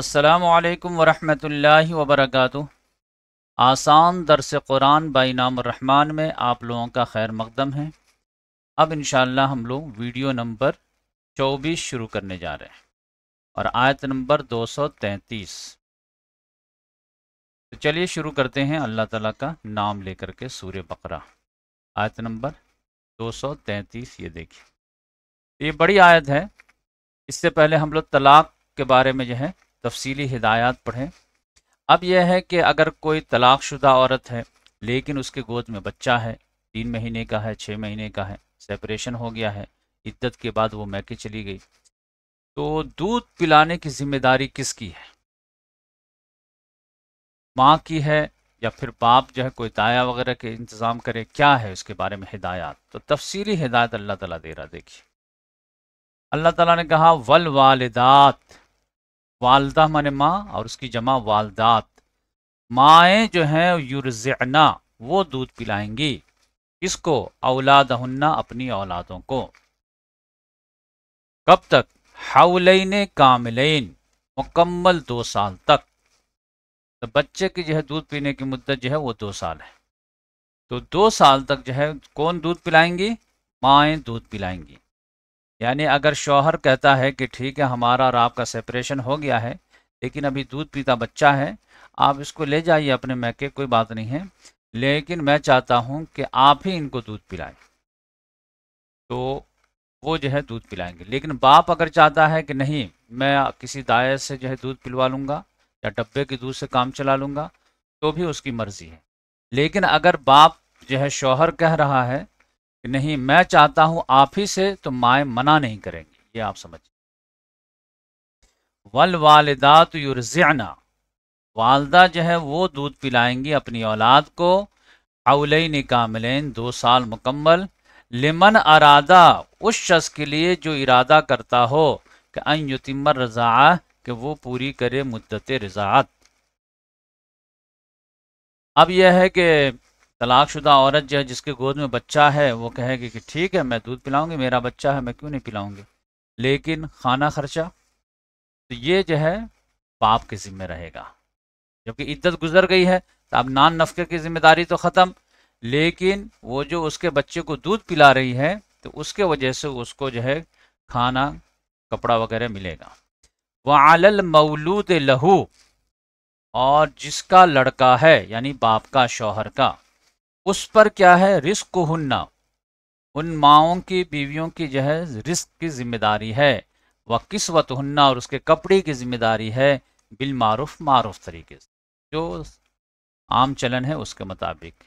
असलकम वरहमल वबरक आसान दरस कुरान बाई नाम रहमान में आप लोगों का खैर मकदम है अब इन हम लोग वीडियो नंबर 24 शुरू करने जा रहे हैं और आयत नंबर 233 तो चलिए शुरू करते हैं अल्लाह ताला का नाम लेकर के सूर्य बकरा आयत नंबर 233 ये देखिए ये बड़ी आयत है इससे पहले हम लोग तलाक के बारे में जो है तफसीली हिदायत पढ़ें अब यह है कि अगर कोई तलाक़शुदा औरत है लेकिन उसके गोद में बच्चा है तीन महीने का है छः महीने का है सेपरेशन हो गया है इद्दत के बाद वो मैके चली गई तो दूध पिलाने की जिम्मेदारी किसकी है माँ की है या फिर बाप जो है कोई दाया वगैरह के इंतज़ाम करे क्या है उसके बारे में हिदायत तो तफसीली हिदायत अल्लाह ताला दे रहा देखिए अल्लाह ताला ने कहा वल वालदात वालदा माने माँ और उसकी जमा वालदात माएँ जो हैं युरजना वो दूध पिलाएंगी इसको औलाद हन्ना अपनी औलादों को कब तक हाउलैन कामिलैन मुकम्मल दो साल तक तो बच्चे की जो है दूध पीने की मुद्दत जो है वो दो साल है तो दो साल तक जो है कौन दूध पिलाएंगी माएँ दूध पिलाएंगी यानी अगर शौहर कहता है कि ठीक है हमारा और आपका सेपरेशन हो गया है लेकिन अभी दूध पीता बच्चा है आप इसको ले जाइए अपने मैके कोई बात नहीं है लेकिन मैं चाहता हूँ कि आप ही इनको दूध पिलाएं तो वो जो है दूध पिलाएंगे लेकिन बाप अगर चाहता है कि नहीं मैं किसी दायर से जो है दूध पिलवा लूँगा या डब्बे के दूध से काम चला लूँगा तो भी उसकी मर्ज़ी है लेकिन अगर बाप जो है शौहर कह रहा है कि नहीं मैं चाहता हूं आप ही से तो माए मना नहीं करेंगे ये आप समझिए वल वालदा तो युरजाना वालदा जो है वो दूध पिलाएंगी अपनी औलाद को निका कामिलेन दो साल मुकम्मल लिमन अरादा उस शख्स के लिए जो इरादा करता हो कि अन युतिमर रज़ा कि वो पूरी करे मुद्दत रज़ात अब यह है कि तलाकशुदा औरत जो है जिसके गोद में बच्चा है वो कहेगी कि ठीक है मैं दूध पिलाऊंगी मेरा बच्चा है मैं क्यों नहीं पिलाऊंगी लेकिन खाना खर्चा तो ये जो है बाप के ज़िम्मे रहेगा जबकि इज्जत गुजर गई है तो अब नान नफके की जिम्मेदारी तो ख़त्म लेकिन वो जो उसके बच्चे को दूध पिला रही है तो उसके वजह से उसको जो है खाना कपड़ा वगैरह मिलेगा आलल मौलूद लहू और जिसका लड़का है यानी बाप का शौहर का उस पर क्या है रिस्क को हन्ना उन माओं की बीवियों की जो है रिस्क की जिम्मेदारी है वह किस्वत हुन्ना और उसके कपड़े की जिम्मेदारी है बिलमारूफ मारूफ तरीके से जो आम चलन है उसके मुताबिक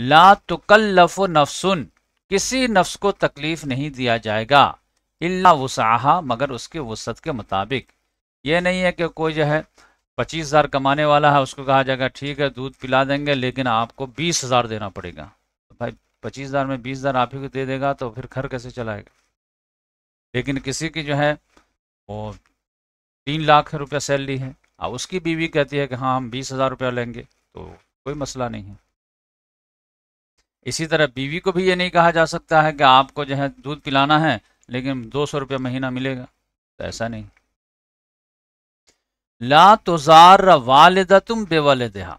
ला तुकल्लफ नफसुन किसी नफ्स को तकलीफ नहीं दिया जाएगा इल्ला वसाहा मगर उसके वसत के मुताबिक ये नहीं है कि कोई जो है पच्चीस हज़ार कमाने वाला है उसको कहा जाएगा ठीक है दूध पिला देंगे लेकिन आपको बीस हज़ार देना पड़ेगा तो भाई पच्चीस हज़ार में बीस हज़ार आप ही को दे देगा तो फिर घर कैसे चलाएगा लेकिन किसी की जो है वो तीन लाख रुपया सैलरी है अब उसकी बीवी कहती है कि हाँ हम बीस हज़ार रुपया लेंगे तो कोई मसला नहीं है इसी तरह बीवी को भी ये नहीं कहा जा सकता है कि आपको जो है दूध पिलाना है लेकिन दो सौ रुपया महीना मिलेगा तो ऐसा नहीं ला तुजार तो वालद तुम देहा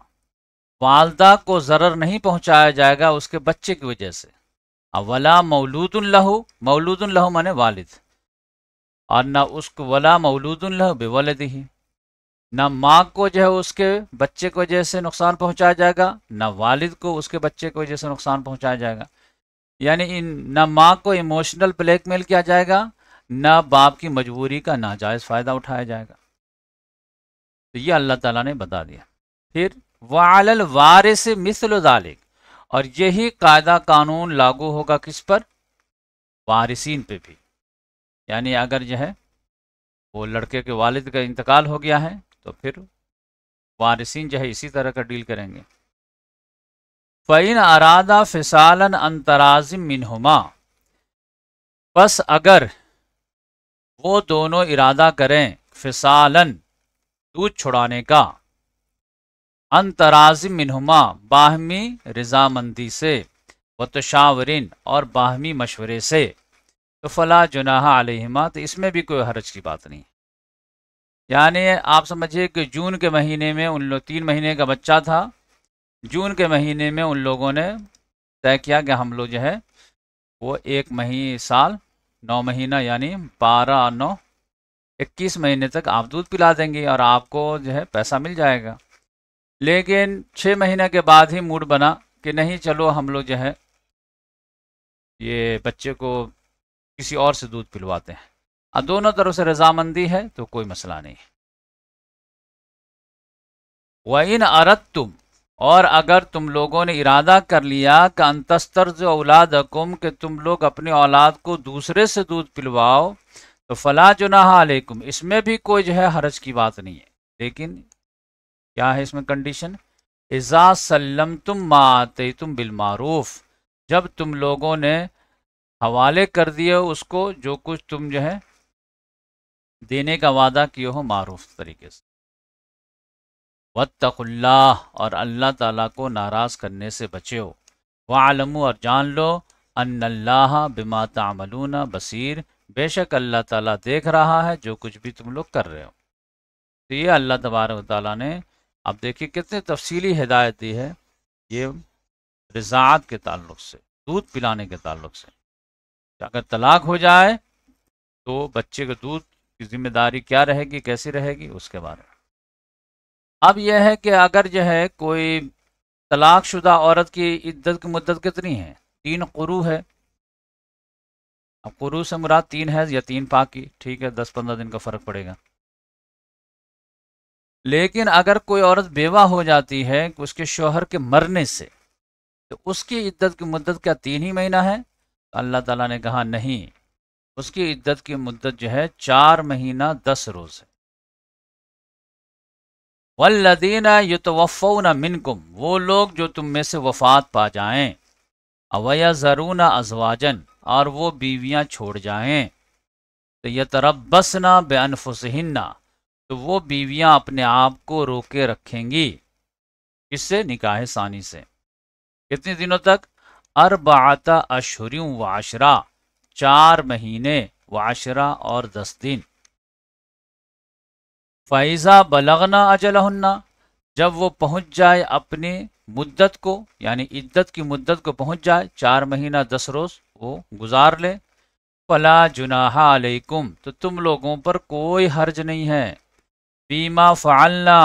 वालदा को ज़र नहीं पहुंचाया जाएगा उसके बच्चे की वजह से अवला मौलूद लहू मौलूद लहू माने वालिद और ना उसको वला मौलूद लहू बेवल दही ना माँ को जो है उसके बच्चे को से नुकसान पहुंचाया जाएगा ना वालिद को उसके बच्चे को से नुकसान पहुंचाया जाएगा यानी इन ना माँ को इमोशनल ब्लैकमेल किया जाएगा ना बाप की मजबूरी का नाजायज़ फ़ायदा उठाया जाएगा तो ये अल्लाह ताला ने बता दिया फिर वाल वारिस मिसल दालिक और यही कायदा कानून लागू होगा किस पर वारिसिन पे भी यानी अगर जो है वो लड़के के वालिद का इंतकाल हो गया है तो फिर वारिसिन जो है इसी तरह का डील करेंगे फ़ैन अरादा फिसालन अंतराजिम मिनहुमा बस अगर वो दोनों इरादा करें फिसालन दूध छुड़ाने का अंतराज मिनहुमा बाहमी रजामंदी से वतशावरिन और बाहमी मशवरे से तो फला जुनाह आलिमा तो इसमें भी कोई हरज की बात नहीं यानी आप समझिए कि जून के महीने में उन लोग तीन महीने का बच्चा था जून के महीने में उन लोगों ने तय किया कि हम लोग जो है वो एक महीने साल नौ महीना यानी बारह नौ इक्कीस महीने तक आप दूध पिला देंगे और आपको जो है पैसा मिल जाएगा लेकिन छः महीने के बाद ही मूड बना कि नहीं चलो हम लोग जो है ये बच्चे को किसी और से दूध पिलवाते हैं और दोनों तरफ से रजामंदी है तो कोई मसला नहीं व इन अरत तुम और अगर तुम लोगों ने इरादा कर लिया का अंतस्तर जो औलाद हकुम कि तुम लोग अपनी औलाद को दूसरे से दूध पिलवाओ तो फला जुनाहा इसमें भी कोई जो है हरज की बात नहीं है लेकिन क्या है इसमें कंडीशन इज़ा सल्लम तुम माते तुम बिलमारूफ जब तुम लोगों ने हवाले कर दिए उसको जो कुछ तुम जो है देने का वादा किए हो मारूफ तरीके से वत्तकुल्ला और अल्लाह ताला को नाराज़ करने से बचे हो वालमू और जान लो अन्ला बिमा तमलूना बसीर बेशक अल्लाह ताला देख रहा है जो कुछ भी तुम लोग कर रहे हो तो ये अल्लाह तबारक ताली ने अब देखिए कितनी तफसीली हिदायत दी है ये रिजात के ताल्लुक से दूध पिलाने के ताल्लुक से अगर तलाक हो जाए तो बच्चे के दूध की जिम्मेदारी क्या रहेगी कैसी रहेगी उसके बारे में अब यह है कि अगर जो है कोई तलाकशुदा औरत की इद्दत की मुद्दत कितनी है तीन क्रू है अब कुरू से मुराद तीन हैज या तीन पाक की ठीक है दस पंद्रह दिन का फ़र्क पड़ेगा लेकिन अगर कोई औरत बेवा हो जाती है उसके शोहर के मरने से तो उसकी इद्दत की मुद्दत क्या तीन ही महीना है अल्लाह ताला ने कहा नहीं उसकी इद्दत की मुद्दत जो है चार महीना दस रोज़ है वल्लदीना युतवफ़ना मिनकुम वो लोग जो तुम में से वफ़ात पा जाएं अवया ज़रूना अजवाजन और वो बीवियां छोड़ जाएँ तो यह ना बेअनफुसहिन्ना तो वो बीवियां अपने आप को रोके रखेंगी इससे निकाह सानी से कितने दिनों तक अरबाता अशहरियों व आशरा चार महीने व आशरा और दस दिन फ़ैज़ा बलगना अजलहन्ना जब वो पहुंच जाए अपने मुद्दत को यानी इद्दत की मुद्दत को पहुंच जाए चार महीना दस रोज़ को गुजार ले फला जुनाहा अलैकुम तो तुम लोगों पर कोई हर्ज नहीं है बीमा फ़ालना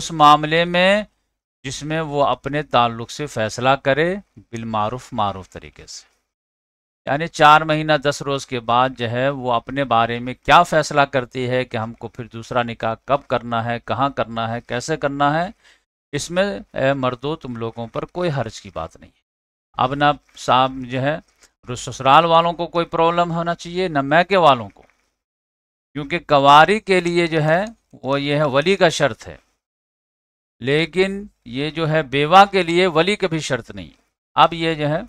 उस मामले में जिसमें वो अपने ताल्लुक से फ़ैसला करे बिलमारूफ मारूफ तरीके से यानी चार महीना दस रोज़ के बाद जो है वो अपने बारे में क्या फ़ैसला करती है कि हमको फिर दूसरा निकाह कब करना है कहाँ करना है कैसे करना है इसमें मर्दों तुम लोगों पर कोई हर्ज की बात नहीं है अब ना साहब जो है ससुराल वालों को कोई प्रॉब्लम होना चाहिए न मैके वालों को क्योंकि कवारी के लिए जो है वो ये है वली का शर्त है लेकिन ये जो है बेवा के लिए वली का भी शर्त नहीं अब ये जो है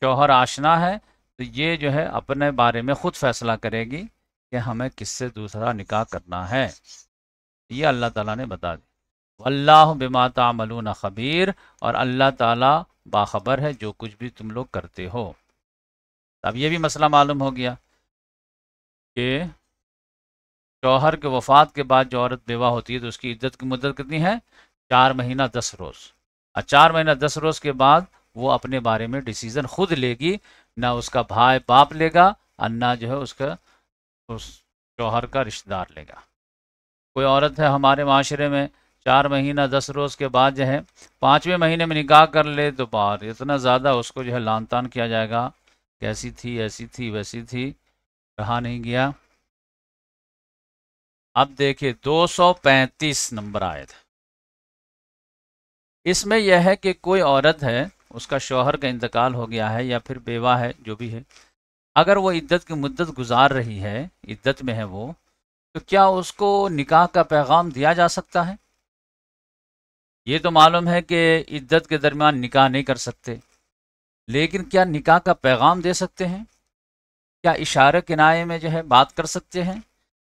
शौहर आशना है तो ये जो है अपने बारे में ख़ुद फैसला करेगी कि हमें किससे दूसरा निकाह करना है ये अल्लाह ताला ने बता दिया अल्लाह बिमा तामलून खबीर और अल्लाह ताला बाखबर है जो कुछ भी तुम लोग करते हो अब ये भी मसला मालूम हो गया कि शौहर के वफात के बाद जो औरत बेवा होती है तो उसकी इज्जत की मुद्दत कितनी है चार महीना दस रोज़ और चार महीना दस रोज़ के बाद वो अपने बारे में डिसीज़न खुद लेगी ना उसका भाई बाप लेगा और ना जो है उसका उस शौहर का रिश्तेदार लेगा कोई औरत है हमारे माशरे में चार महीना दस रोज़ के बाद जो है पाँचवें महीने में निकाह कर ले तो बार इतना ज़्यादा उसको जो है लान तान किया जाएगा कैसी थी ऐसी थी वैसी थी रहा नहीं गया अब देखिए 235 नंबर आए थे इसमें यह है कि कोई औरत है उसका शौहर का इंतकाल हो गया है या फिर बेवा है जो भी है अगर वो इद्दत की मुद्दत गुजार रही है इद्दत में है वो तो क्या उसको निकाह का पैगाम दिया जा सकता है ये तो मालूम है कि इद्दत के दरमियान निकाह नहीं कर सकते लेकिन क्या निकाह का पैगाम दे सकते हैं क्या इशारे किनारे में जो है बात कर सकते हैं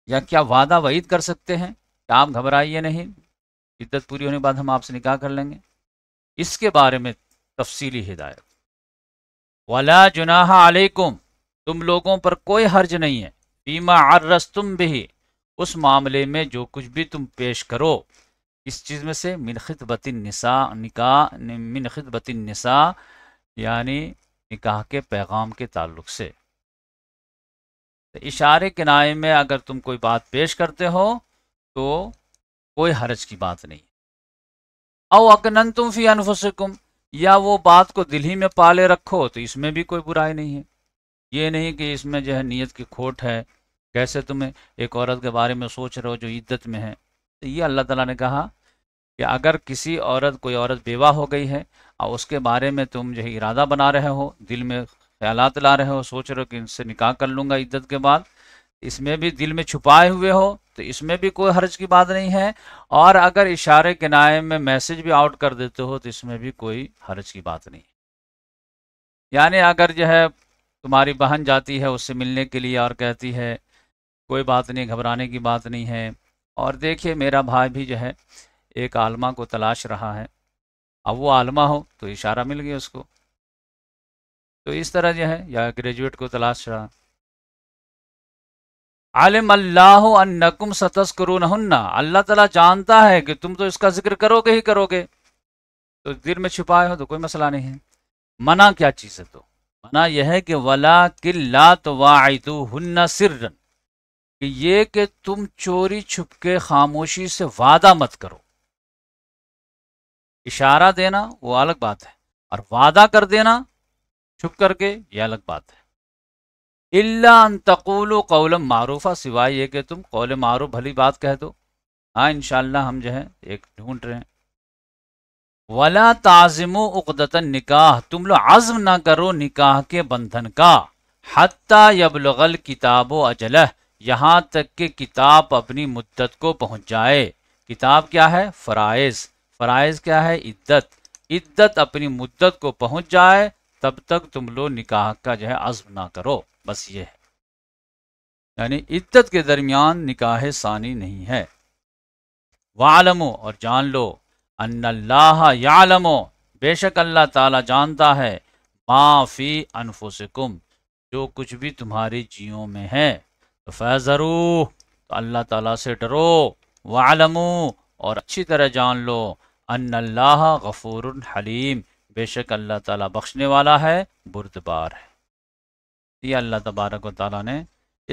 या क्या वादा वईद कर सकते हैं क्या आप घबराइए नहीं इद्दत पूरी होने के बाद हम आपसे निकाह कर लेंगे इसके बारे में तफसीली हिदायत वाला जुनाह अलैकुम तुम लोगों पर कोई हर्ज नहीं है बीमा अर्रस तुम भी उस मामले में जो कुछ भी तुम पेश करो इस चीज़ में से मिनखत बतिन निसा निका मिनखत बतिन निसा यानी निकाह के पैगाम के ताल्लुक से तो इशारे किनारे में अगर तुम कोई बात पेश करते हो तो कोई हरज की बात नहीं औ अकनन तुम फी अनफुसकुम या वो बात को दिल ही में पाले रखो तो इसमें भी कोई बुराई नहीं है ये नहीं कि इसमें जो है नीयत की खोट है कैसे तुम एक औरत के बारे में सोच रहे हो जो इद्दत में है तो ये अल्लाह तला ने कहा कि अगर किसी औरत कोई औरत बेवा हो गई है और उसके बारे में तुम जो इरादा बना रहे हो दिल में ख्याल ला रहे हो सोच रहे हो कि इनसे निकाह कर लूँगा इज्जत के बाद इसमें भी दिल में छुपाए हुए हो तो इसमें भी कोई हर्ज की बात नहीं है और अगर इशारे के नाय में मैसेज भी आउट कर देते हो तो इसमें भी कोई हर्ज की बात नहीं यानी अगर जो है तुम्हारी बहन जाती है उससे मिलने के लिए और कहती है कोई बात नहीं घबराने की बात नहीं है और देखिए मेरा भाई भी जो है एक आलमा को तलाश रहा है अब वो आलमा हो तो इशारा मिल गया उसको तो इस तरह जो है या ग्रेजुएट को तलाश रहा आलिम अल्लाह अन्नकुम सतस्करूनहुन्ना अल्लाह तला जानता है कि तुम तो इसका जिक्र करोगे ही करोगे तो दिल में छुपाए हो तो कोई मसला नहीं है मना क्या चीज़ है तो मना यह है कि वला किल्ला तो वाइतु हन्ना सिर्रन कि ये कि तुम चोरी छुप के खामोशी से वादा मत करो इशारा देना वो अलग बात है और वादा कर देना छुप करके ये अलग बात है इल्ला तकूल कौलम मारूफा सिवाय ये कि तुम कौल मारूफ भली बात कह दो हाँ इन हम जो है एक ढूंढ रहे हैं वला ताजिमो उकदतन निकाह तुम लोग आज़म ना करो निकाह के बंधन का हत्ता यबलगल किताब अजलह यहाँ तक कि किताब अपनी मुद्दत को पहुँच जाए किताब क्या है फ़राइज़ फ़रज़ क्या है इद्दत इद्दत अपनी मुद्दत को पहुंच जाए तब तक तुम लोग निकाह का जो है अज़म ना करो बस ये है यानी इद्दत के दरमियान निकाह सानी नहीं है वालमो और जान लो अन्ल्लाह यालमो बेशक अल्लाह ताला जानता है माफ़ी अनफुसकुम जो कुछ भी तुम्हारे जियों में है तो फैज़रू तो अल्लाह ताला से डरो वालमो और अच्छी तरह जान लो अन्ला गफूर हलीम बेशक अल्लाह ताला बख्शने वाला है बुरदबार है ये अल्लाह तबारक ताला ने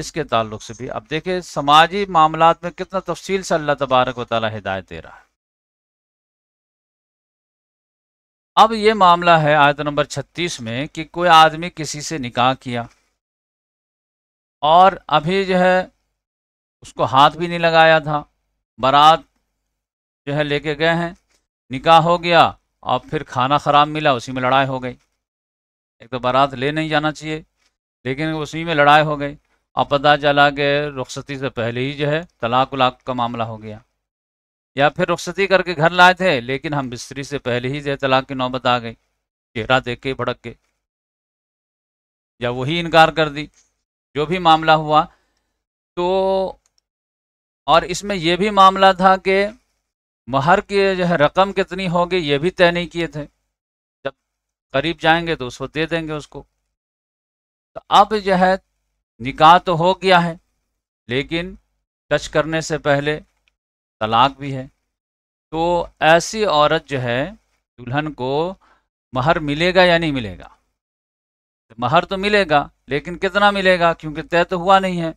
इसके ताल्लुक से भी अब देखे समाजी मामला में कितना तफसील से अल्लाह तबारक व हिदायत दे रहा है अब ये मामला है आयत नंबर 36 में कि कोई आदमी किसी से निकाह किया और अभी जो है उसको हाथ भी नहीं लगाया था बारात जो है लेके गए हैं निकाह हो गया और फिर खाना ख़राब मिला उसी में लड़ाई हो गई एक तो बारात ले नहीं जाना चाहिए लेकिन उसी में लड़ाई हो गई और पता चला कि रुखसती से पहले ही जो है तलाक उलाक का मामला हो गया या फिर रुखसती करके घर लाए थे लेकिन हम बिस्तरी से पहले ही जो तलाक की नौबत आ गई चेहरा देख के भड़क के या वही इनकार कर दी जो भी मामला हुआ तो और इसमें यह भी मामला था कि महर की जो है रकम कितनी होगी ये भी तय नहीं किए थे जब करीब जाएंगे तो उसको दे देंगे उसको तो अब जो है निकाह तो हो गया है लेकिन टच करने से पहले तलाक भी है तो ऐसी औरत जो है दुल्हन को महर मिलेगा या नहीं मिलेगा तो महर तो मिलेगा लेकिन कितना मिलेगा क्योंकि तय तो हुआ नहीं है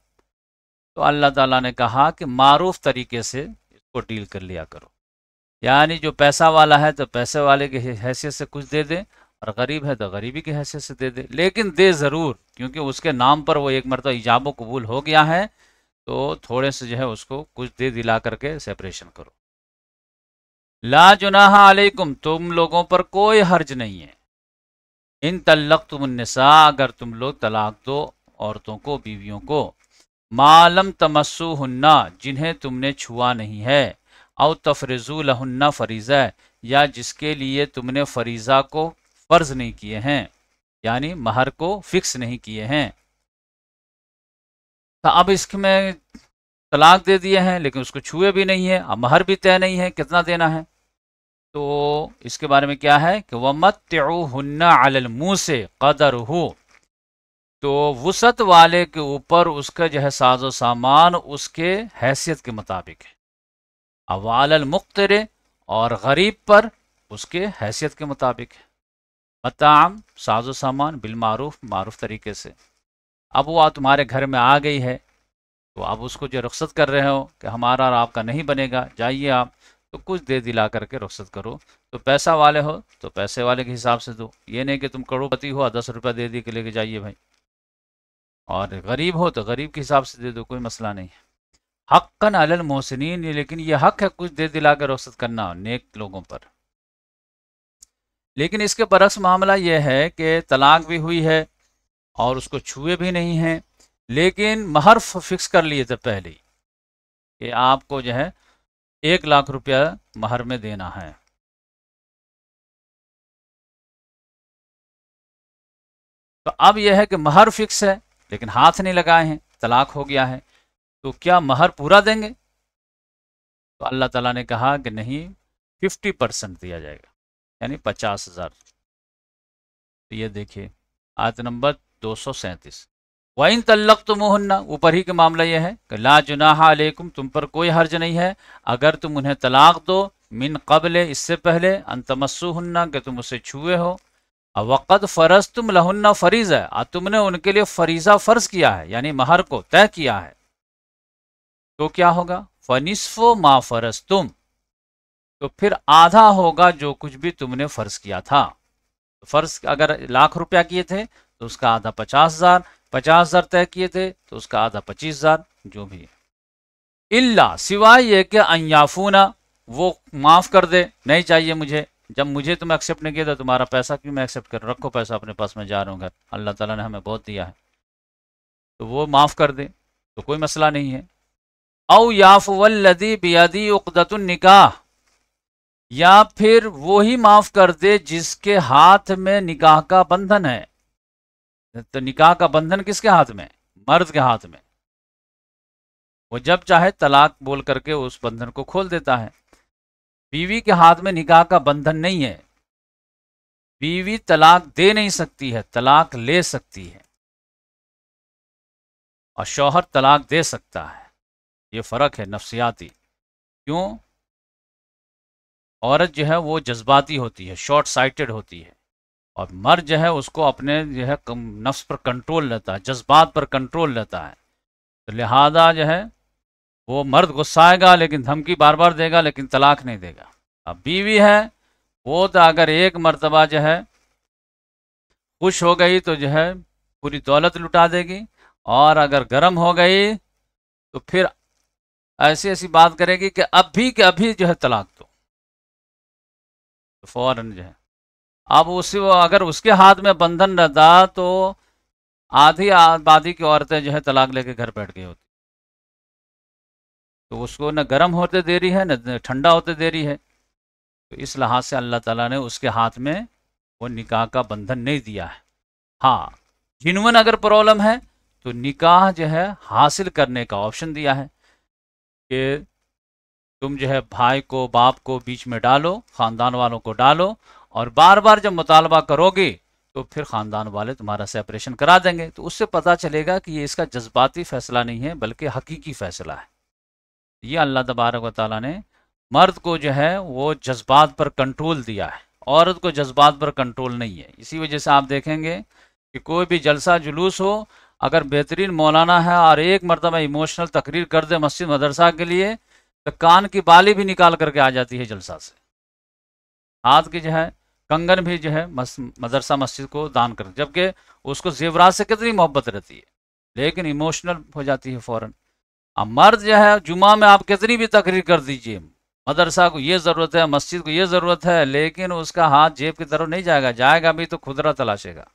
तो अल्लाह ताला ने कहा कि मारूफ तरीके से इसको डील कर लिया करो यानी जो पैसा वाला है तो पैसे वाले की हैसियत से कुछ दे दे और गरीब है तो गरीबी की हैसियत से दे दे लेकिन दे ज़रूर क्योंकि उसके नाम पर वो एक मरतबा ईजाब कबूल हो गया है तो थोड़े से जो है उसको कुछ दे दिला करके सेपरेशन करो ला जुनाह अलैकुम तुम लोगों पर कोई हर्ज नहीं है इन तल्लक तुमनसा अगर तुम लोग तलाक दो औरतों को बीवियों को मालम तमस्सु हन्ना जिन्हें तुमने छुआ नहीं है और तफरजू लहन्ना फरीज़ा या जिसके लिए तुमने फरीज़ा को फ़र्ज नहीं किए हैं यानी महर को फिक्स नहीं किए हैं तो अब इसमें तलाक दे दिए हैं लेकिन उसको छुए भी नहीं है अब महर भी तय नहीं है कितना देना है तो इसके बारे में क्या है कि वमत हन्ना अलमू से कदर हो तो वसत वाले के ऊपर उसका जो है साजो सामान उसके हैसियत के मुताबिक है अवाल मुख्तरे और गरीब पर उसके हैसियत के मुताबिक है मताम साजो सामान बिलमारूफ मारूफ तरीके से अब वो तुम्हारे घर में आ गई है तो आप उसको जो रुख्सत कर रहे हो कि हमारा और आपका नहीं बनेगा जाइए आप तो कुछ दे दिला करके रुख्सत करो तो पैसा वाले हो तो पैसे वाले के हिसाब से दो ये नहीं कि तुम करोड़पति हो दस रुपया दे दी के लेके जाइए भाई और गरीब हो तो गरीब के हिसाब से दे दो कोई मसला नहीं है हक़न अल मोहसिन लेकिन यह हक है कुछ दे दिला के रोसत करना नेक लोगों पर लेकिन इसके बरक्स मामला यह है कि तलाक भी हुई है और उसको छुए भी नहीं हैं लेकिन महर फिक्स कर लिए थे पहले ही कि आपको जो है एक लाख रुपया महर में देना है तो अब यह है कि महर फिक्स है लेकिन हाथ नहीं लगाए हैं तलाक हो गया है तो क्या महर पूरा देंगे तो अल्लाह ताला ने कहा कि नहीं फिफ्टी परसेंट दिया जाएगा यानी पचास हज़ार तो ये देखिए आयत नंबर दो सौ सैंतीस वाइन तल्लक तो मोहन्ना ऊपर ही का मामला यह है कि ला जुनाहा अलैकुम तुम पर कोई हर्ज नहीं है अगर तुम उन्हें तलाक दो मिन कबले इससे पहले अंतमस्सु हन्ना कि तुम उसे छुए हो अवकद फ़र्ज तुम लहन्ना फ़रीज़ है आ तुमने उनके लिए फरीज़ा फ़र्ज़ किया है यानी महर को तय किया है तो क्या होगा फनिस्फो मा फरस तुम तो फिर आधा होगा जो कुछ भी तुमने फर्ज किया था तो फर्ज अगर लाख रुपया किए थे तो उसका आधा पचास हजार पचास हजार तय किए थे तो उसका आधा पच्चीस हजार जो भी है इल्ला सिवाय ये कि अन्याफूना वो माफ़ कर दे नहीं चाहिए मुझे जब मुझे तुम एक्सेप्ट नहीं किया था तो तुम्हारा पैसा क्यों मैं एक्सेप्ट कर रखो पैसा अपने पास में जा रहा हूँ घर अल्लाह तला ने हमें बहुत दिया है तो वो माफ़ कर दे तो कोई मसला नहीं है औ याफ़वल्लदी बियादी उकदतुलनिकाह या फिर वो ही माफ़ कर दे जिसके हाथ में निकाह का बंधन है तो निकाह का बंधन किसके हाथ में मर्द के हाथ में वो जब चाहे तलाक बोल करके उस बंधन को खोल देता है बीवी के हाथ में निकाह का बंधन नहीं है बीवी तलाक दे नहीं सकती है तलाक ले सकती है और शौहर तलाक दे सकता है ये फ़र्क है नफ्सियाती क्यों औरत जो है वो जज्बाती होती है शॉर्ट साइटेड होती है और मर्द जो है उसको अपने जो है नफ्स पर कंट्रोल रहता है जज्बात पर कंट्रोल रहता है तो लिहाजा जो है वो मर्द गुस्साएगा लेकिन धमकी बार बार देगा लेकिन तलाक नहीं देगा अब बीवी है वो तो अगर एक मरतबा जो है खुश हो गई तो जो है पूरी दौलत लुटा देगी और अगर गर्म हो गई तो फिर ऐसी ऐसी बात करेगी कि अभी के अभी जो है तलाक दो तो फौरन जो है अब उसी वो अगर उसके हाथ में बंधन रहता तो आधी आबादी की औरतें जो है तलाक लेके घर बैठ गई होती तो उसको न गर्म होते देरी है न ठंडा होते देरी है तो इस लिहाज से अल्लाह ताला ने उसके हाथ में वो निकाह का बंधन नहीं दिया है हाँ जिनवन अगर प्रॉब्लम है तो निकाह जो है हासिल करने का ऑप्शन दिया है कि तुम जो है भाई को बाप को बीच में डालो ख़ानदान वालों को डालो और बार बार जब मुतालबा करोगे तो फिर ख़ानदान वाले तुम्हारा सेपरेशन करा देंगे तो उससे पता चलेगा कि ये इसका जज्बाती फ़ैसला नहीं है बल्कि हकीकी फ़ैसला है ये अल्लाह तबारक व ताली ने मर्द को जो है वो जज्बात पर कंट्रोल दिया है औरत को जज्बात पर कंट्रोल नहीं है इसी वजह से आप देखेंगे कि कोई भी जलसा जुलूस हो अगर बेहतरीन मौलाना है और एक मरतबा इमोशनल तकरीर कर दे मस्जिद मदरसा के लिए तो कान की बाली भी निकाल करके आ जाती है जलसा से हाथ की जो है कंगन भी जो है मस, मदरसा मस्जिद को दान कर जबकि उसको जेवरात से कितनी मोहब्बत रहती है लेकिन इमोशनल हो जाती है फ़ौरन अब मर्द जो है जुमा में आप कितनी भी तकरीर कर दीजिए मदरसा को ये ज़रूरत है मस्जिद को ये ज़रूरत है लेकिन उसका हाथ जेब की तरफ नहीं जाएगा जाएगा भी तो खुदरा तलाशेगा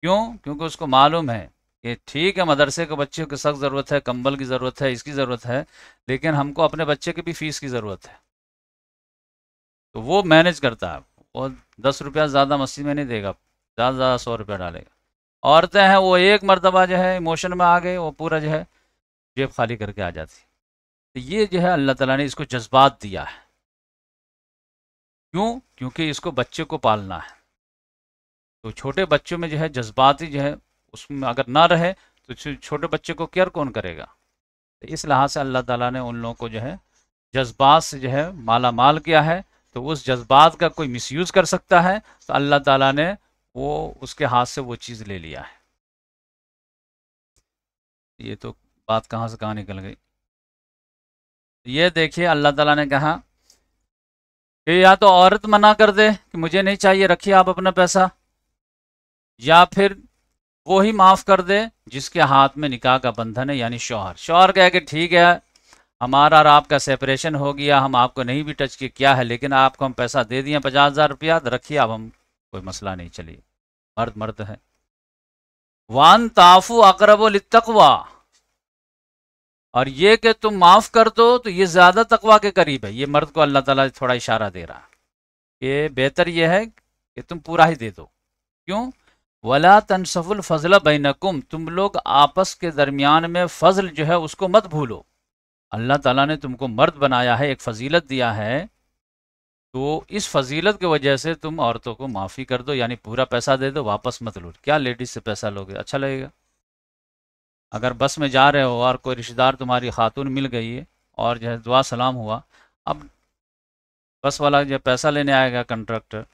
क्यों क्योंकि उसको मालूम है कि ठीक है मदरसे के बच्चों की सख्त ज़रूरत है कंबल की ज़रूरत है इसकी ज़रूरत है लेकिन हमको अपने बच्चे की भी फ़ीस की ज़रूरत है तो वो मैनेज करता है वो दस रुपया ज़्यादा मस्जिद में नहीं देगा ज़्यादा ज़्यादा सौ रुपया डालेगा औरतें हैं वो एक मरतबा जो है इमोशन में आ गए वो पूरा जो है जेब खाली करके आ जाती तो ये जो है अल्लाह तला ने इसको जज्बात दिया है क्यों क्योंकि इसको बच्चे को पालना है तो छोटे बच्चों में जो है जज्बाती जो है उसमें अगर ना रहे तो छोटे बच्चे को केयर कौन करेगा तो इस लिहाज से अल्लाह ताला ने उन लोगों को जो है जज्बात से जो है माला माल किया है तो उस जज्बात का कोई मिसयूज़ कर सकता है तो अल्लाह ताला ने वो उसके हाथ से वो चीज़ ले लिया है ये तो बात कहाँ से कहाँ निकल गई ये देखिए अल्लाह ताला ने कहा कि या तो औरत मना कर दे कि मुझे नहीं चाहिए रखिए आप अपना पैसा या फिर वो ही माफ कर दे जिसके हाथ में निकाह का बंधन है यानी शोहर शोहर कह के ठीक है हमारा और आपका सेपरेशन हो गया हम आपको नहीं भी टच किया है लेकिन आपको हम पैसा दे दिए पचास हज़ार रुपया तो रखिए अब हम कोई मसला नहीं चलिए मर्द मर्द है वान ताफू अकरब तकवा और ये कि तुम माफ़ कर दो तो ये ज़्यादा तकवा के करीब है ये मर्द को अल्लाह ताला थोड़ा इशारा दे रहा है कि बेहतर यह है कि तुम पूरा ही दे दो क्यों वला तनसफुल फजल बैनकुम तुम लोग आपस के दरमियान में फजल जो है उसको मत भूलो अल्लाह ताला ने तुमको मर्द बनाया है एक फजीलत दिया है तो इस फजीलत की वजह से तुम औरतों को माफ़ी कर दो यानी पूरा पैसा दे दो वापस मत लूट क्या लेडीज से पैसा लोगे अच्छा लगेगा अगर बस में जा रहे हो और कोई रिश्तेदार तुम्हारी खातून मिल गई है और जो है दुआ सलाम हुआ अब बस वाला जो पैसा लेने आएगा कंट्रैक्टर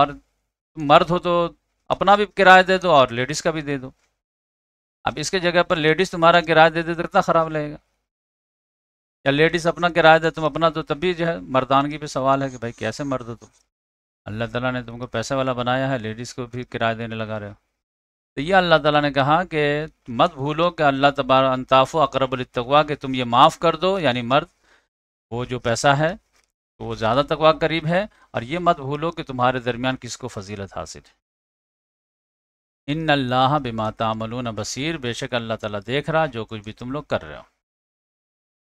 और मर्द हो तो अपना भी किराया दे दो और लेडीज़ का भी दे दो अब इसके जगह पर लेडीज़ तुम्हारा किराया दे दे तो कितना ख़राब लगेगा या लेडीज़ अपना किराया दे तुम अपना दो तभी जो है मर्दानगी पे सवाल है कि भाई कैसे मर्द हो तुम अल्लाह ताला ने तुमको पैसे वाला बनाया है लेडीज़ को भी किराया देने लगा रहे हो तो ये अल्लाह तला ने कहा कि मत भूलो कि अल्लाह तबार अनताफ़ो अकरबलतवा कि तुम ये माफ़ कर दो यानी मर्द वो जो पैसा है वो ज़्यादा तकवा करीब है और ये मत भूलो कि तुम्हारे दरमियान किसको फजीलत हासिल है इन अल्लाह बिमा तामलून बसीर बेशक अल्लाह ताला देख रहा जो कुछ भी तुम लोग कर रहे हो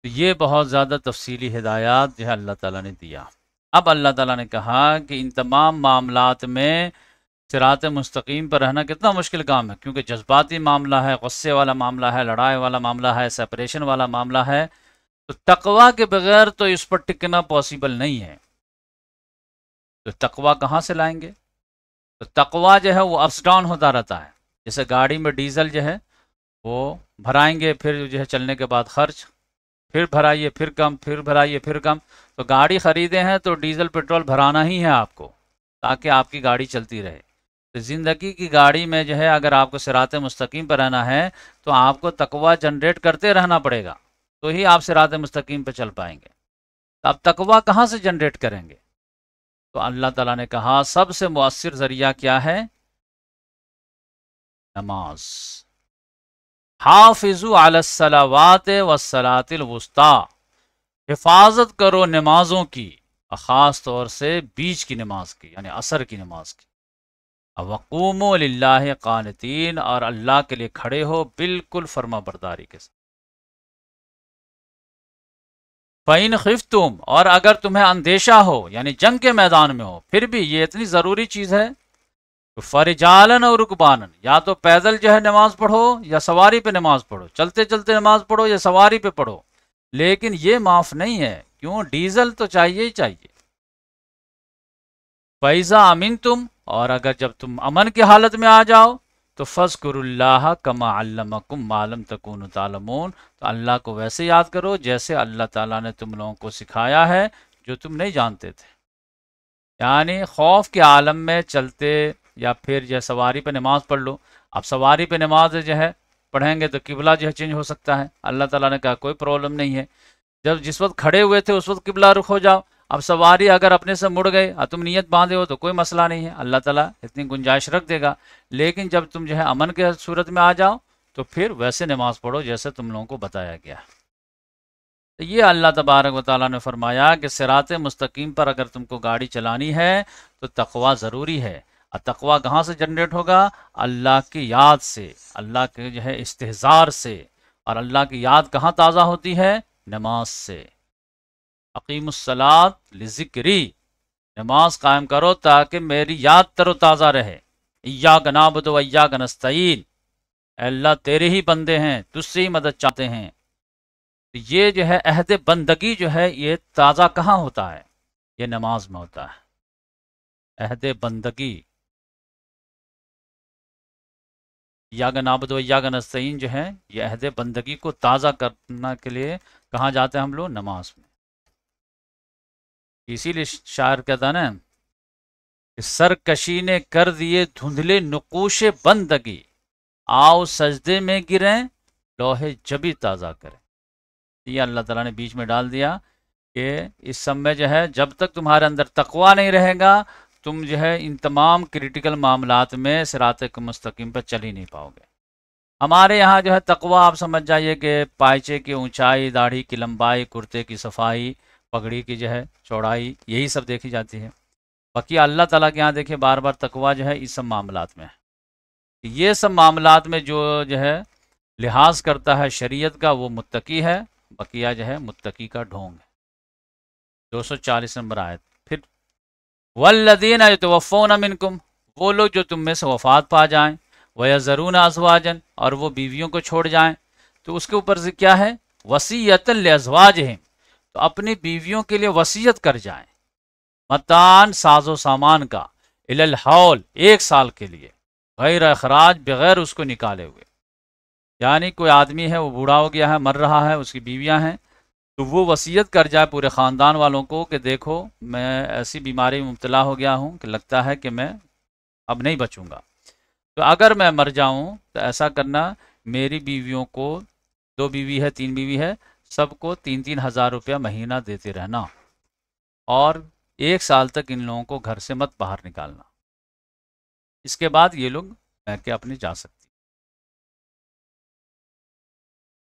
तो ये बहुत ज़्यादा तफसीली हिदायत जो है अल्लाह ताला ने दिया अब अल्लाह ताला ने कहा कि इन तमाम मामलों में सिरात मुस्तकीम पर रहना कितना मुश्किल काम है क्योंकि जज्बाती मामला है गुस्से वाला मामला है लड़ाई वाला मामला है सेपरेशन वाला मामला है तो तकवा के बगैर तो इस पर टिकना पॉसिबल नहीं है तो तकवा कहाँ से लाएंगे तो तकवा जो है वो अप्स डाउन होता रहता है जैसे गाड़ी में डीजल जो है वो भराएंगे फिर जो है चलने के बाद खर्च फिर भराइए फिर कम फिर भराइए फिर कम तो गाड़ी ख़रीदे हैं तो डीजल पेट्रोल भराना ही है आपको ताकि आपकी गाड़ी चलती रहे तो ज़िंदगी की गाड़ी में जो है अगर आपको सिरात मुस्तकीम पर रहना है तो आपको तकवा जनरेट करते रहना पड़ेगा तो ही आप सिरात मुस्तकीम पर चल पाएंगे तो आप तकवा कहाँ से जनरेट करेंगे तो अल्लाह ताला ने कहा सबसे मؤثर जरिया क्या है नमाज हाफिजू अलसलावात वसलातिल वस्ता हिफाजत करो नमाजों की ख़ास तौर से बीच की नमाज की यानी असर की नमाज की वक़ूम कानतीन और अल्लाह के लिए खड़े हो बिल्कुल फर्मा बरदारी के साथ फ़ैन खिफ तुम और अगर तुम्हें अंदेशा हो यानी जंग के मैदान में हो फिर भी ये इतनी ज़रूरी चीज़ है तो फरिजालन और रुकबानन या तो पैदल जो है नमाज पढ़ो या सवारी पे नमाज पढ़ो चलते चलते नमाज पढ़ो या सवारी पे पढ़ो लेकिन ये माफ़ नहीं है क्यों डीजल तो चाहिए ही चाहिए पैसा अमीन तुम और अगर जब तुम अमन की हालत में आ जाओ तो फ़स्कुरुल्लाह कमा मालम तकून तालमोन तो अल्लाह को वैसे याद करो जैसे अल्लाह ताला ने तुम लोगों को सिखाया है जो तुम नहीं जानते थे यानी खौफ के आलम में चलते या फिर जो सवारी पे नमाज़ पढ़ लो अब सवारी पे नमाज जो है पढ़ेंगे तो किबला जो है चेंज हो सकता है अल्लाह ताला ने कहा कोई प्रॉब्लम नहीं है जब जिस वक्त खड़े हुए थे उस वक्त किबला रुख हो जाओ अब सवारी अगर अपने से मुड़ गए और तुम नीयत बांधे हो तो कोई मसला नहीं है अल्लाह ताला इतनी गुंजाइश रख देगा लेकिन जब तुम जो है अमन के सूरत में आ जाओ तो फिर वैसे नमाज़ पढ़ो जैसे तुम लोगों को बताया गया तो ये अल्लाह तबारक व ताली ने फरमाया कि सिरात मुस्तकीम पर अगर तुमको गाड़ी चलानी है तो तकवा ज़रूरी है और तकवा कहाँ से जनरेट होगा अल्लाह की याद से अल्लाह के जो है इस्तेजार से और अल्लाह की याद कहाँ ताज़ा होती है नमाज से अकीमसलात लिजिक्री नमाज कायम करो ताकि मेरी याद तरोताज़ा रहे या गनाबद या गनस्तैन अल्लाह तेरे ही बंदे हैं तुझसे ही मदद चाहते हैं तो ये जो है अहद बंदगी जो है ये ताज़ा कहाँ होता है ये नमाज में होता है अहद बंदगी याग यागनस्तैन जो है ये अहद बंदगी को ताज़ा करना के लिए कहाँ जाते हैं हम लोग नमाज में इसीलिए शायर कहता ना कि सरकशी ने कर दिए धुंधले नकोश बंदगी आओ सजदे में गिरें लोहे जबी ताज़ा करें ये अल्लाह ताला ने बीच में डाल दिया कि इस सब में जो है जब तक तुम्हारे अंदर तकवा नहीं रहेगा तुम जो है इन तमाम क्रिटिकल मामलात में के मुस्तकम पर चल ही नहीं पाओगे हमारे यहाँ जो है तकवा आप समझ जाइए कि पाइचे की ऊंचाई दाढ़ी की लंबाई कुर्ते की सफाई पगड़ी की जो है चौड़ाई यही सब देखी जाती है बाकी अल्लाह ताला के यहाँ देखिए बार बार तकवा जो है इस सब मामलात में है ये सब मामलात में जो जो है लिहाज करता है शरीयत का वो मुत्तकी है बकिया जो है मुत्तकी का ढोंग है दो सौ चालीस नंबर आयत फिर वल्लदीन है तो वफ़ोन मिनकुम वो लोग जो तुम में से वफात पा जाएँ वह ज़रून आजवाजन और वो बीवियों को छोड़ जाएँ तो उसके ऊपर से क्या है वसीयतल अजवाज हैं तो अपनी बीवियों के लिए वसीयत कर जाएं मतान साजो सामान का इलल हौल एक साल के लिए गैर अखराज बगैर उसको निकाले हुए यानी कोई आदमी है वो बूढ़ा हो गया है मर रहा है उसकी बीवियां हैं तो वो वसीयत कर जाए पूरे ख़ानदान वालों को कि देखो मैं ऐसी बीमारी में मुबतला हो गया हूँ कि लगता है कि मैं अब नहीं बचूँगा तो अगर मैं मर जाऊँ तो ऐसा करना मेरी बीवियों को दो बीवी है तीन बीवी है सबको तीन तीन हज़ार रुपया महीना देते रहना और एक साल तक इन लोगों को घर से मत बाहर निकालना इसके बाद ये लोग मैके अपने जा सकते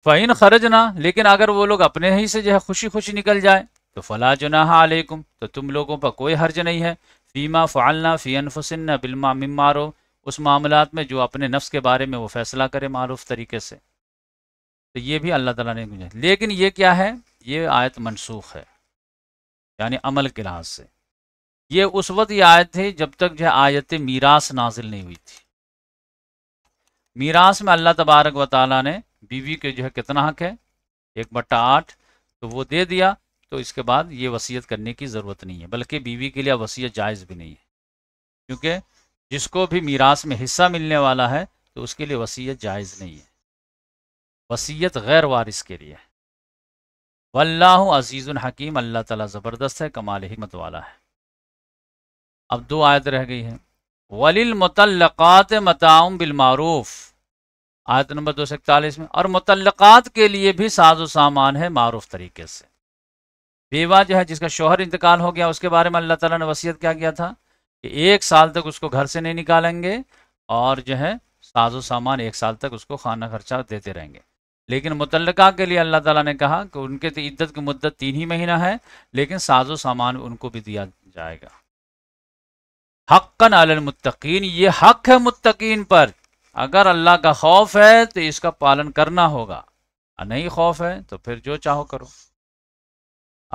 फ़ैन खर्ज ना लेकिन अगर वो लोग अपने ही से जो है खुशी खुशी निकल जाए तो फ़ला जुनाह आलकुम तो तुम लोगों पर कोई हर्ज नहीं है फ़ीमा फ़ालना फ़ी अनफसिन बिलमा मिमारो उस मामलात में जो अपने नफ्स के बारे में वो फैसला करे मारूफ तरीके से तो ये भी अल्लाह ताला ने गुंजाइश लेकिन ये क्या है ये आयत मनसूख है यानी अमल के लिहाज से ये उस वक्त ये आयत थी जब तक जो आयत मीरास नाजिल नहीं हुई थी मीरास में अल्लाह तबारक व ताली ने बीवी के जो है कितना हक है एक बट्टा आठ तो वो दे दिया तो इसके बाद ये वसीयत करने की ज़रूरत नहीं है बल्कि बीवी के लिए वसीयत जायज़ भी नहीं है क्योंकि जिसको भी मीरास में हिस्सा मिलने वाला है तो उसके लिए वसीयत जायज़ नहीं है वसीयत गैर वारिस के लिए वल्लाह अजीज़ुल हकीम अल्लाह ताला ज़बरदस्त है कमाल हमत वाला है अब दो आयत रह गई है वलिल मतलक़ात मताउम बिलमारूफ़ आयत नंबर दो सौ इकतालीस में और मतलक़ात के लिए भी साजो सामान है मारूफ तरीके से बेवा जो है जिसका शोहर इंतकाल हो गया उसके बारे में अल्लाह ताला ने वसीयत क्या किया था कि एक साल तक उसको घर से नहीं निकालेंगे और जो है साजो सामान एक साल तक उसको खाना खर्चा देते रहेंगे लेकिन मुतलका के लिए अल्लाह ताला ने कहा कि उनके तो इद्दत की मुद्दत तीन ही महीना है लेकिन साजो सामान उनको भी दिया जाएगा हक्कन अलमुत्तकीन ये हक है मुत्तकीन पर अगर अल्लाह का खौफ है तो इसका पालन करना होगा नहीं खौफ है तो फिर जो चाहो करो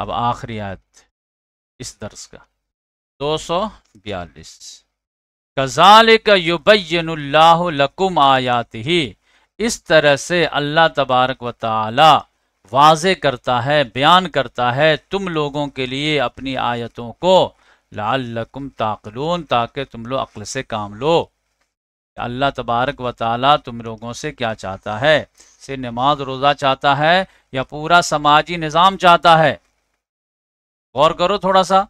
अब आखिरी आयत इस दर्स का दो सौ बयालीस कजाल का लकुम आयात ही इस तरह से अल्लाह तबारक व ताला वाज करता है बयान करता है तुम लोगों के लिए अपनी आयतों को लालकुम ताकलून ताकि तुम लोग अक्ल से काम लो अल्लाह तबारक व ताला तुम लोगों से क्या चाहता है से नमाज रोज़ा चाहता है या पूरा समाजी निज़ाम चाहता है गौर करो थोड़ा सा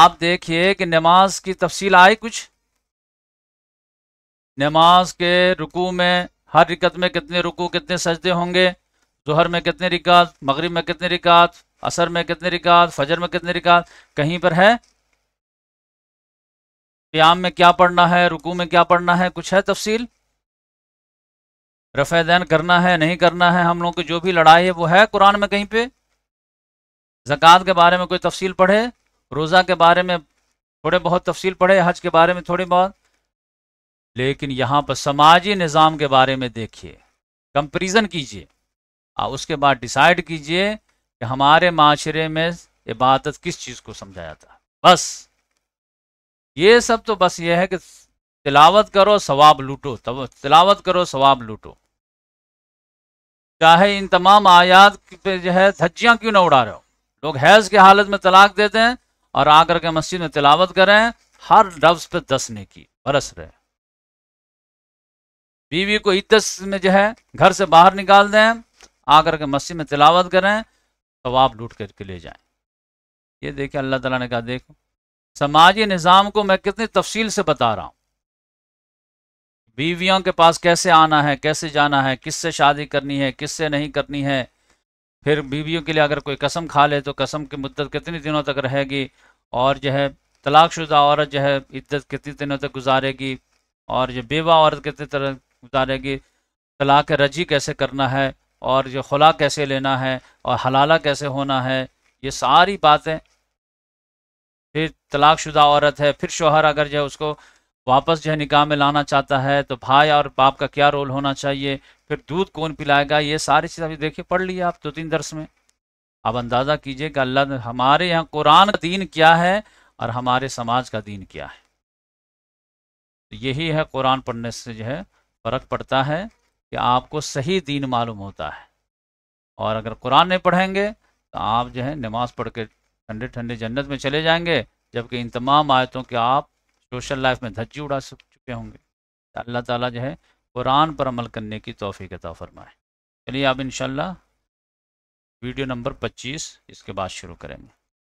आप देखिए कि नमाज की तफसील आए कुछ नमाज के रुकू में हर रिकत में कितने रुकू कितने सजदे होंगे जोहर में कितने रिकात मगरब में कितने रिकात असर में कितने रिकात फजर में कितने रिकात कहीं पर है प्याम में क्या पढ़ना है रुकू में क्या पढ़ना है कुछ है तफसील दैन करना है नहीं करना है हम लोग की जो भी लड़ाई है वो है कुरान में कहीं पे ज़क़़त के बारे में कोई तफसील पढ़े रोज़ा के बारे में थोड़े बहुत तफसील पढ़े हज के बारे में थोड़ी बहुत लेकिन यहाँ पर समाजी निज़ाम के बारे में देखिए कंपेरिजन कीजिए और उसके बाद डिसाइड कीजिए कि हमारे माशरे में इबादत किस चीज़ को समझा जाता है बस ये सब तो बस ये है कि तिलावत करो सवाब लूटो तिलावत करो सवाब लूटो चाहे इन तमाम आयात पे जो है धज्जियाँ क्यों ना उड़ा रहे हो लोग हैज के हालत में तलाक देते हैं और आकर के मस्जिद में तिलावत करें हर लफ्ज़ पे दस ने की बरस रहे बीवी को इद्दत में जो है घर से बाहर निकाल दें आकर के मस्जिद में तिलावत करें तो आप लूट करके ले जाएं ये देखिए अल्लाह ताला ने कहा देखो समाजी निज़ाम को मैं कितनी तफसील से बता रहा हूँ बीवियों के पास कैसे आना है कैसे जाना है किससे शादी करनी है किससे नहीं करनी है फिर बीवियों के लिए अगर कोई कसम खा ले तो कसम की मुद्दत कितने दिनों तक रहेगी और जो है तलाकशुदा औरत जो है इद्दत कितने दिनों तक गुजारेगी और जो बेवा औरत कितने तरह गुजारेंगे तलाक रजी कैसे करना है और जो खुला कैसे लेना है और हलाला कैसे होना है ये सारी बातें फिर तलाकशुदा औरत है फिर शोहर अगर जो है उसको वापस जो है निकाह में लाना चाहता है तो भाई और बाप का क्या रोल होना चाहिए फिर दूध कौन पिलाएगा ये सारी चीज़ अभी देखिए पढ़ लिया आप दो तो तीन दर्स में अब अंदाज़ा कीजिएगा अल्लाह ने हमारे यहाँ कुरान का दीन क्या है और हमारे समाज का दीन क्या है तो यही है कुरान पढ़ने से जो है फ़र्क पड़ता है कि आपको सही दीन मालूम होता है और अगर कुरान नहीं पढ़ेंगे तो आप जो है नमाज़ पढ़ के ठंडे ठंडे जन्नत में चले जाएंगे जबकि इन तमाम आयतों के आप सोशल लाइफ में धज्जी उड़ा चुके होंगे अल्लाह ताला जो है कुरान पर अमल करने की तोफ़ी का फ़रमाए चलिए आप इन वीडियो नंबर 25 इसके बाद शुरू करेंगे